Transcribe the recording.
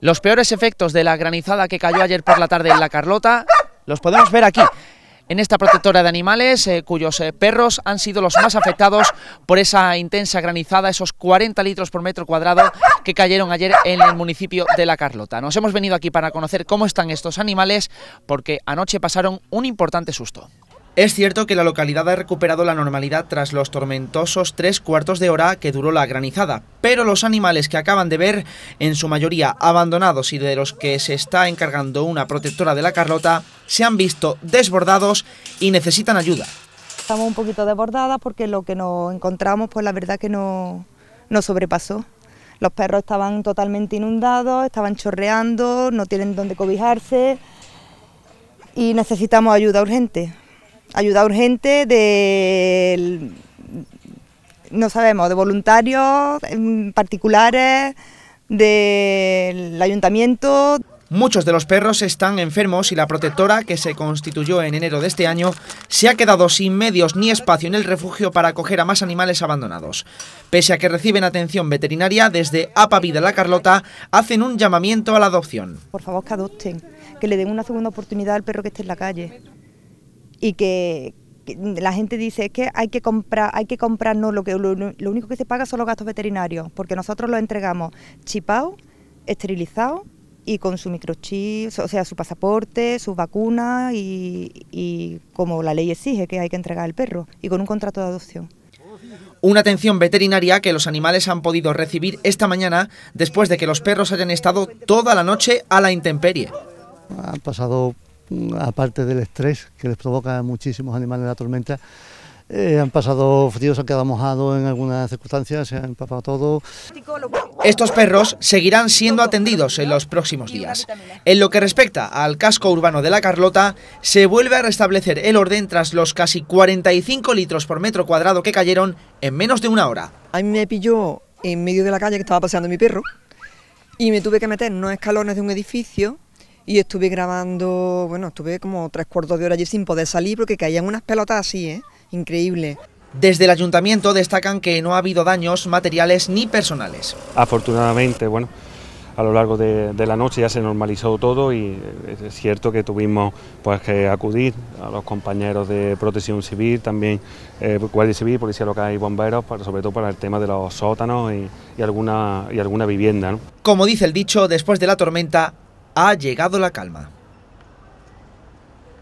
Los peores efectos de la granizada que cayó ayer por la tarde en La Carlota los podemos ver aquí, en esta protectora de animales, eh, cuyos eh, perros han sido los más afectados por esa intensa granizada, esos 40 litros por metro cuadrado que cayeron ayer en el municipio de La Carlota. Nos hemos venido aquí para conocer cómo están estos animales, porque anoche pasaron un importante susto. Es cierto que la localidad ha recuperado la normalidad tras los tormentosos tres cuartos de hora que duró la granizada, pero los animales que acaban de ver, en su mayoría abandonados y de los que se está encargando una protectora de la Carlota, se han visto desbordados y necesitan ayuda. Estamos un poquito desbordadas porque lo que nos encontramos, pues la verdad que no, no sobrepasó. Los perros estaban totalmente inundados, estaban chorreando, no tienen dónde cobijarse y necesitamos ayuda urgente ayuda urgente de, no sabemos, de voluntarios em, particulares, del ayuntamiento. Muchos de los perros están enfermos y la protectora, que se constituyó en enero de este año, se ha quedado sin medios ni espacio en el refugio para acoger a más animales abandonados. Pese a que reciben atención veterinaria, desde APA Vida La Carlota hacen un llamamiento a la adopción. Por favor, que adopten, que le den una segunda oportunidad al perro que esté en la calle y que, la gente dice que hay que comprar, hay que comprarnos lo que lo, único que se paga son los gastos veterinarios, porque nosotros los entregamos chipados, esterilizados y con su microchip, o sea, su pasaporte, sus vacunas y, y como la ley exige que hay que entregar al perro y con un contrato de adopción una atención veterinaria que los animales han podido recibir esta mañana después de que los perros hayan estado toda la noche a la intemperie. Han pasado Mm, aparte del estrés que les provoca a muchísimos animales la tormenta, eh, han pasado fríos, han quedado mojados en algunas circunstancias, se han empapado todo. Estos perros seguirán siendo atendidos en los próximos días. En lo que respecta al casco urbano de La Carlota, se vuelve a restablecer el orden tras los casi 45 litros por metro cuadrado que cayeron en menos de una hora. A mí me pilló en medio de la calle que estaba paseando mi perro y me tuve que meter en unos escalones de un edificio y estuve grabando, bueno, estuve como tres cuartos de hora allí sin poder salir porque caían unas pelotas así, ¿eh? Increíble. Desde el ayuntamiento destacan que no ha habido daños materiales ni personales. Afortunadamente, bueno, a lo largo de, la noche ya se normalizó todo y eh, es cierto que tuvimos pues que acudir a los compañeros de protección civil, también eh, guardia civil, policía local y bomberos, sobre todo para el tema de los sótanos y, alguna, y alguna vivienda. Como dice el dicho, después de la tormenta ha llegado la calma.